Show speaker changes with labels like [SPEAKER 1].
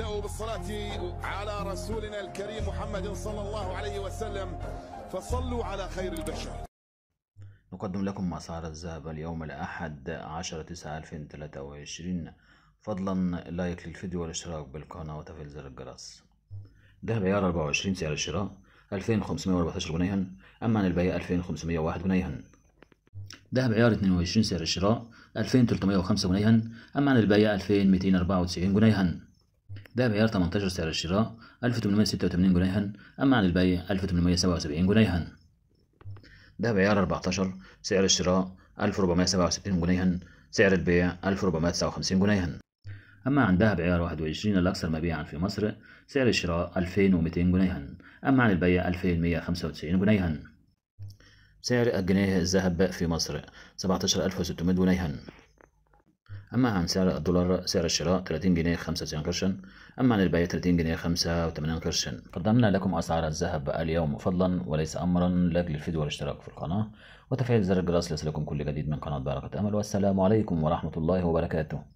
[SPEAKER 1] نبدأ بالصلاة على رسولنا الكريم محمد صلى الله عليه وسلم فصلوا على خير البشر
[SPEAKER 2] نقدم لكم مسار الذهب اليوم الأحد 10 9 2023 فضلا لايك للفيديو والاشتراك بالقناة وتفعيل زر الجرس ذهب عيار 24 سعر الشراء 2514 جنيها أما عن البيع 2501 جنيها ذهب عيار 22 سعر الشراء 2305 جنيها أما عن البيع 2294 جنيها ده معيار 18 سعر الشراء 1886 جنيها أما عن البيع 1877 جنيها ده معيار 14 سعر الشراء 1467 جنيها سعر البيع 1459 جنيها أما عن ذهب عيار 21 الأكثر مبيعا في مصر سعر الشراء 2200 جنيها أما عن البيع 2195 جنيها سعر الجنيه الذهب في مصر 17600 جنيها أما عن سعر الدولار سعر الشراء 30 جنيه 95 قرشا أما عن البيع 30 جنيه 85 قرشا قدمنا لكم أسعار الذهب اليوم فضلا وليس أمرا لاجل الفيديو والاشتراك في القناة وتفعيل زر الجرس ليصلكم كل جديد من قناة بركة أمل والسلام عليكم ورحمة الله وبركاته